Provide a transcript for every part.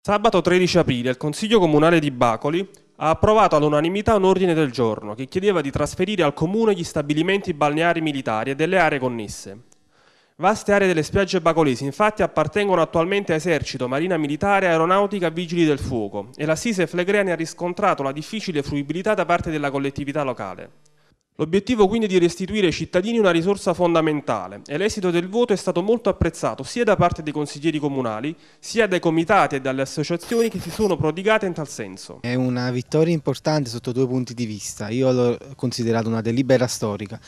Sabato 13 aprile il Consiglio Comunale di Bacoli ha approvato all'unanimità un ordine del giorno che chiedeva di trasferire al comune gli stabilimenti balneari militari e delle aree connesse. Vaste aree delle spiagge bacolesi infatti appartengono attualmente a esercito, marina militare, aeronautica, vigili del fuoco e l'assise flegrea ne ha riscontrato la difficile fruibilità da parte della collettività locale. L'obiettivo quindi è di restituire ai cittadini una risorsa fondamentale e l'esito del voto è stato molto apprezzato sia da parte dei consiglieri comunali, sia dai comitati e dalle associazioni che si sono prodigate in tal senso. È una vittoria importante sotto due punti di vista, io l'ho considerato una delibera storica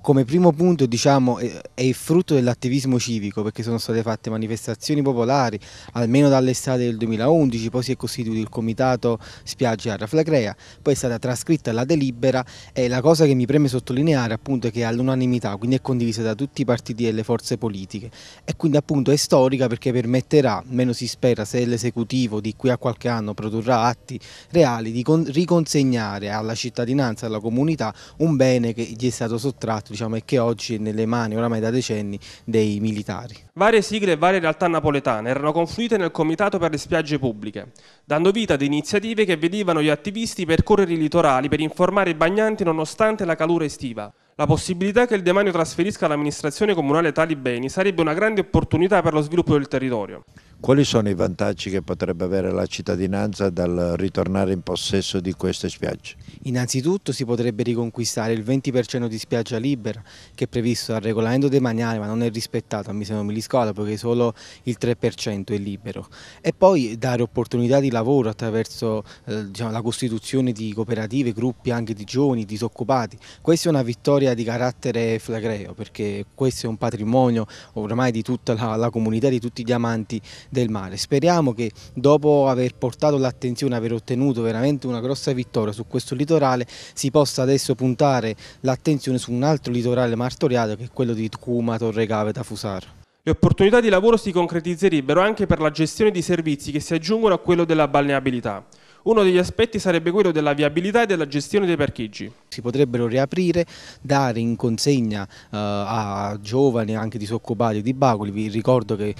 come primo punto diciamo, è il frutto dell'attivismo civico perché sono state fatte manifestazioni popolari almeno dall'estate del 2011, poi si è costituito il comitato spiagge a Raflacrea, poi è stata trascritta la delibera e la cosa che mi preme sottolineare appunto è che è all'unanimità, quindi è condivisa da tutti i partiti e le forze politiche e quindi appunto è storica perché permetterà, meno si spera se l'esecutivo di qui a qualche anno produrrà atti reali, di riconsegnare alla cittadinanza, alla comunità un bene che gli è stato sottratto tratto diciamo, e che oggi è nelle mani oramai da decenni dei militari. Varie sigle e varie realtà napoletane erano confluite nel Comitato per le spiagge pubbliche, dando vita ad iniziative che vedevano gli attivisti percorrere i litorali per informare i bagnanti nonostante la calura estiva. La possibilità che il demanio trasferisca all'amministrazione comunale tali beni sarebbe una grande opportunità per lo sviluppo del territorio. Quali sono i vantaggi che potrebbe avere la cittadinanza dal ritornare in possesso di queste spiagge? Innanzitutto si potrebbe riconquistare il 20% di spiaggia libera che è previsto dal regolamento demaniale ma non è rispettato, a mi se non mi perché solo il 3% è libero. E poi dare opportunità di lavoro attraverso eh, diciamo, la costituzione di cooperative, gruppi anche di giovani, disoccupati. Questa è una vittoria di carattere flagreo perché questo è un patrimonio ormai di tutta la, la comunità, di tutti gli amanti del mare. Speriamo che dopo aver portato l'attenzione, aver ottenuto veramente una grossa vittoria su questo litorale, si possa adesso puntare l'attenzione su un altro litorale martoriato che è quello di Cuma, Torre Gaveta, Tafusar. Le opportunità di lavoro si concretizzerebbero anche per la gestione di servizi che si aggiungono a quello della balneabilità. Uno degli aspetti sarebbe quello della viabilità e della gestione dei parcheggi. Si potrebbero riaprire, dare in consegna eh, a giovani anche disoccupati di Bacoli, vi ricordo che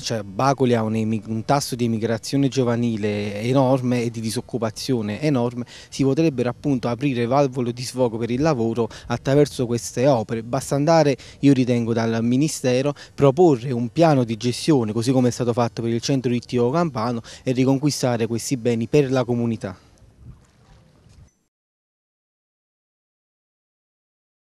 cioè, Bacoli ha un, un tasso di emigrazione giovanile enorme e di disoccupazione enorme, si potrebbero appunto aprire valvole di sfogo per il lavoro attraverso queste opere, basta andare io ritengo dal Ministero proporre un piano di gestione così come è stato fatto per il centro ittico campano e riconquistare questi beni per la comunità.